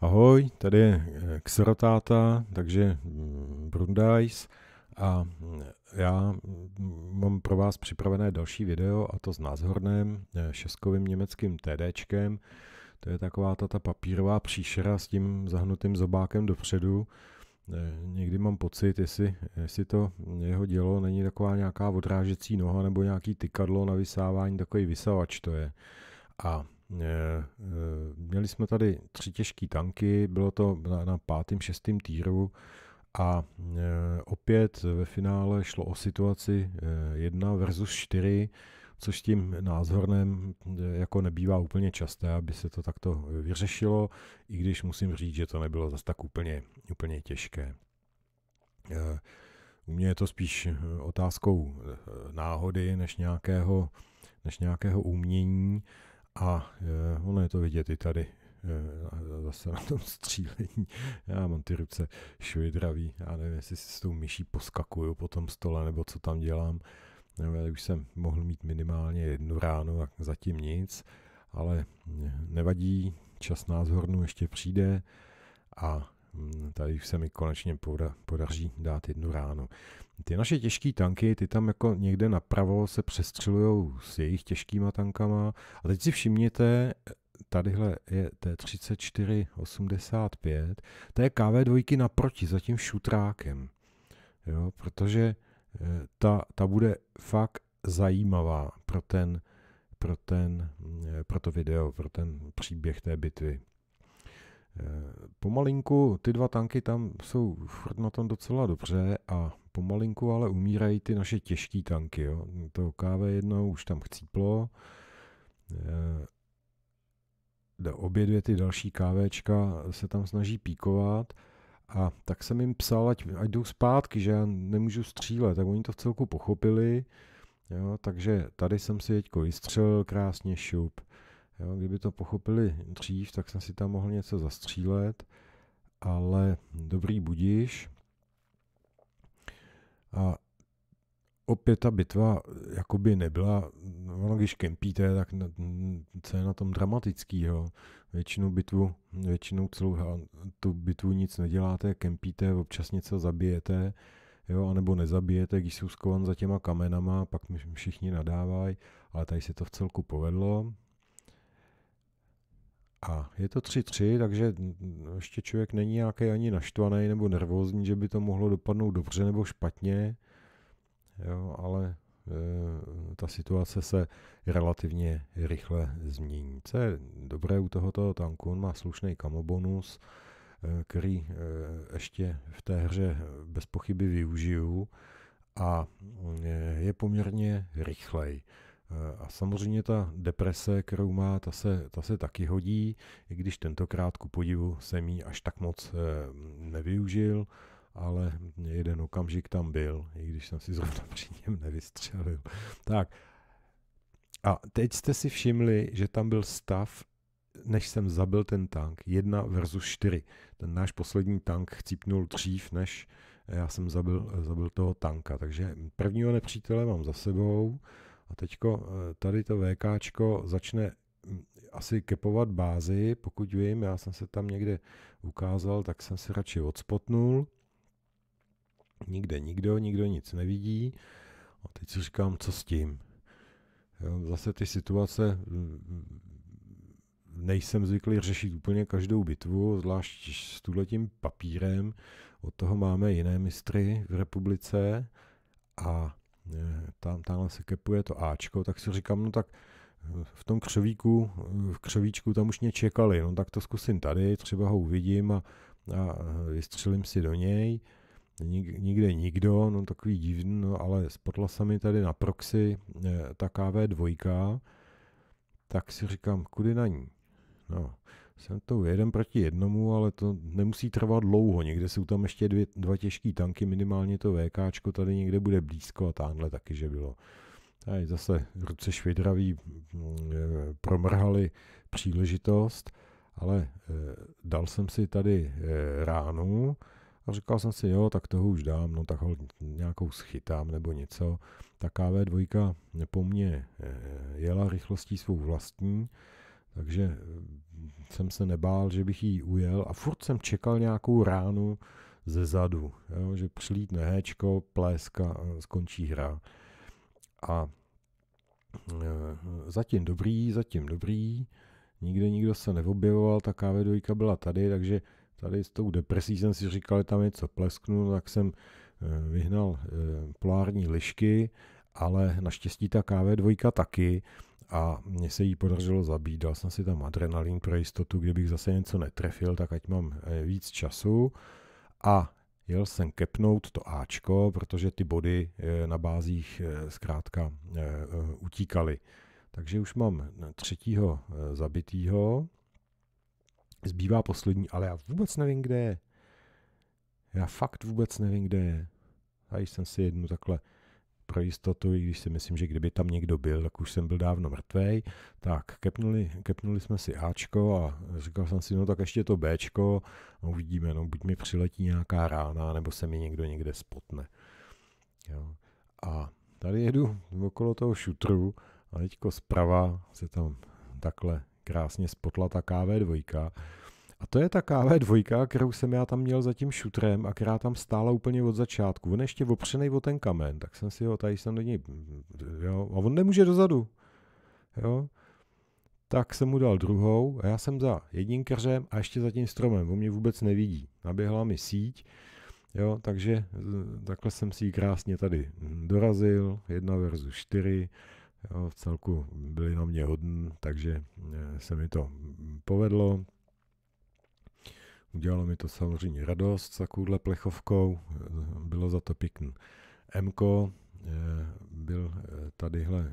Ahoj, tady je eh, Xerotáta, takže mm, Brundajs a mm, já mm, mám pro vás připravené další video a to s názhorném eh, šeskovým německým TDčkem. To je taková ta, ta papírová příšera s tím zahnutým zobákem dopředu. Eh, někdy mám pocit, jestli, jestli to jeho dělo není taková nějaká odrážecí noha nebo nějaký tykadlo na vysávání, takový vysavač to je. A Eh, eh, měli jsme tady tři těžké tanky, bylo to na, na pátém, šestém týru a eh, opět ve finále šlo o situaci 1 versus 4, což tím názornem jako nebývá úplně časté, aby se to takto vyřešilo, i když musím říct, že to nebylo zase tak úplně, úplně těžké. U mě je to spíš otázkou náhody než nějakého, než nějakého umění. A e, ono je to vidět i tady. E, zase na tom střílení. Já mám ty ruce švidravý. Já nevím, jestli si s tou myší poskakuju po tom stole, nebo co tam dělám. Nevím, já už jsem mohl mít minimálně jednu ráno, tak zatím nic. Ale e, nevadí, čas názornu ještě přijde a Mm, tady už se mi konečně poda, podaří dát jednu ránu. Ty naše těžké tanky, ty tam jako někde napravo se přestřelují s jejich těžkýma tankama. A teď si všimněte, tadyhle je T3485, to je KV2 naproti za tím šutrákem. Jo, protože eh, ta, ta bude fakt zajímavá pro ten, pro ten, mm, eh, pro to video, pro ten příběh té bitvy. Eh, pomalinku ty dva tanky tam jsou furt na tom docela dobře a pomalinku ale umírají ty naše těžké tanky. Jo. To KV1 už tam chcíplo, eh, obě dvě ty další KVčka se tam snaží píkovat a tak jsem jim psal, ať, ať jdou zpátky, že já nemůžu střílet, tak oni to v celku pochopili, jo, takže tady jsem si teďko vystřelil krásně šup, Jo, kdyby to pochopili dřív, tak jsem si tam mohl něco zastřílet, ale dobrý budíš. A opět ta bitva jakoby nebyla, ono když kempíte, tak co je na tom dramatického. Většinou bitvu, většinou celou tu bitvu nic neděláte, kempíte, občas něco zabijete, jo, anebo nezabijete, když jsou skovan za těma kamenama, pak mi všichni nadávají, ale tady se to v celku povedlo, a je to 3-3, takže ještě člověk není nějaký ani naštvaný nebo nervózní, že by to mohlo dopadnout dobře nebo špatně, jo, ale e, ta situace se relativně rychle změní. Co je dobré u tohoto tanku, on má slušný kamobonus, e, který e, ještě v té hře bez pochyby využiju a e, je poměrně rychlej. Eh, a samozřejmě ta deprese, kterou má, ta se, ta se taky hodí, i když tentokrát ku podivu jsem ji až tak moc eh, nevyužil, ale jeden okamžik tam byl, i když jsem si zrovna při něm nevystřelil. Tak, a teď jste si všimli, že tam byl stav, než jsem zabil ten tank, 1 versus 4. Ten náš poslední tank chcípnul dřív, než já jsem zabil, zabil toho tanka. Takže prvního nepřítele mám za sebou, a teď eh, tady to VK začne hm, asi kepovat bázi, pokud vím, já jsem se tam někde ukázal, tak jsem se radši odspotnul. Nikde nikdo, nikdo nic nevidí. A teď si říkám, co s tím? Jo, zase ty situace hm, hm, nejsem zvyklý řešit úplně každou bitvu, zvlášť s tuhletím papírem. Od toho máme jiné mistry v republice a tam, tamhle se kepuje to Ačko, tak si říkám, no tak eh, v tom křovíku, eh, v křovíčku tam už mě čekali, no tak to zkusím tady, třeba ho uvidím a, a eh, vystřelím si do něj. Nik, nikde nikdo, no takový divný, no ale spotla se mi tady na proxy ta KV2, tak si říkám, kudy na ní. No, jsem to jeden proti jednomu, ale to nemusí trvat dlouho. Někde jsou tam ještě dvě, dva těžké tanky, minimálně to VK, tady někde bude blízko a tamhle taky, že bylo. Tady zase ruce švidraví mm, e, promrhali příležitost, ale e, dal jsem si tady e, ránu a říkal jsem si, jo, tak toho už dám, no tak ho nějakou schytám nebo něco. Ta KV2 po mně jela rychlostí svou vlastní, takže eh, jsem se nebál, že bych jí ujel a furt jsem čekal nějakou ránu ze zadu, jo, že přilítne héčko, pleska a skončí hra. A e, zatím dobrý, zatím dobrý, nikde nikdo se neobjevoval, ta KV2 byla tady, takže tady s tou depresí jsem si říkal, že tam něco plesknu, tak jsem e, vyhnal e, polární lišky, ale naštěstí ta KV2 taky, a mně se jí podařilo zabít. Dal jsem si tam adrenalin pro jistotu, kdybych zase něco netrefil, tak ať mám eh, víc času. A jel jsem kepnout to Ačko, protože ty body eh, na bázích eh, zkrátka utíkaly. Takže už mám třetího zabitýho. Zbývá poslední, ale já vůbec nevím, kde je. Já fakt vůbec nevím, kde je. A jsem si jednu takhle pro jistotu, i když si myslím, že kdyby tam někdo byl, tak už jsem byl dávno mrtvej, tak kepnuli, kepnuli jsme si Ačko a říkal jsem si, no tak ještě to Bčko a uvidíme, no buď mi přiletí nějaká rána, nebo se mi někdo někde spotne. Jo. A tady jedu okolo toho šutru a teďko zprava se tam takhle krásně spotla ta KV2 a to je ta KV2, kterou jsem já tam měl za tím šutrem a která tam stála úplně od začátku. On ještě opřený o ten kamen, tak jsem si ho, tady jsem do něj, jo, a on nemůže dozadu, jo. Tak jsem mu dal druhou a já jsem za jedním keřem a ještě za tím stromem, on mě vůbec nevidí. Naběhla mi síť, jo, takže eh, takhle jsem si ji krásně tady hm, dorazil, jedna verzu čtyři, jo, v celku byli na mě hodn, takže eh, se mi to hm, povedlo, Udělalo mi to samozřejmě radost s takovouhle plechovkou, bylo za to pěkný. Mko eh, byl eh, tadyhle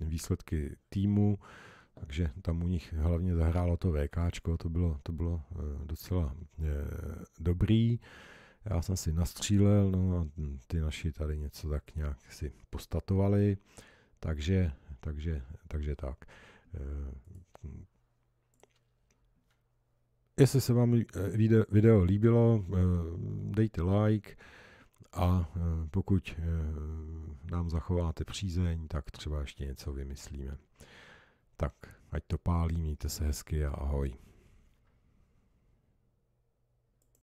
výsledky týmu, takže tam u nich hlavně zahrálo to VK, to bylo, to bylo eh, docela dobrý. Já jsem si nastřílel, no a ty naši tady něco tak nějak si postatovali, takže, takže, takže tak. Jestli se vám eh, video líbilo, eh, dejte like a eh, pokud nám zachováte přízeň, tak třeba ještě něco vymyslíme. Tak, ať to pálí, mějte se hezky a ahoj.